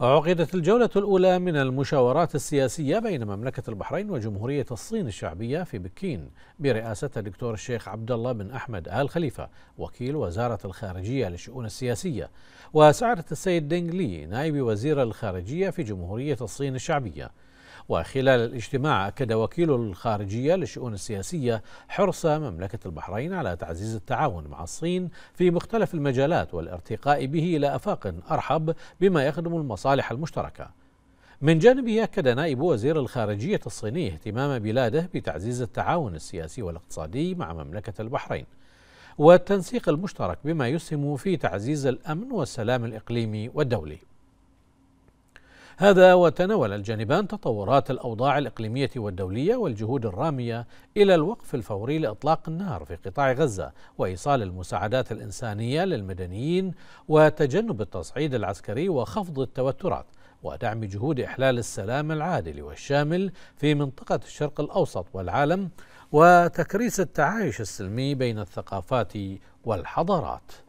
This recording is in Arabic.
عقدت الجولة الأولى من المشاورات السياسية بين مملكة البحرين وجمهورية الصين الشعبية في بكين برئاسة الدكتور الشيخ عبد الله بن أحمد آل خليفة وكيل وزارة الخارجية للشؤون السياسية وسعرت السيد دينغ لي نائب وزير الخارجية في جمهورية الصين الشعبية وخلال الاجتماع أكد وكيل الخارجية للشؤون السياسية حرص مملكة البحرين على تعزيز التعاون مع الصين في مختلف المجالات والارتقاء به إلى آفاق أرحب بما يخدم المصالح المشتركة من جانبه أكد نائب وزير الخارجية الصيني اهتمام بلاده بتعزيز التعاون السياسي والاقتصادي مع مملكة البحرين والتنسيق المشترك بما يسهم في تعزيز الأمن والسلام الإقليمي والدولي هذا وتناول الجانبان تطورات الأوضاع الإقليمية والدولية والجهود الرامية إلى الوقف الفوري لإطلاق النار في قطاع غزة وإيصال المساعدات الإنسانية للمدنيين وتجنب التصعيد العسكري وخفض التوترات ودعم جهود إحلال السلام العادل والشامل في منطقة الشرق الأوسط والعالم وتكريس التعايش السلمي بين الثقافات والحضارات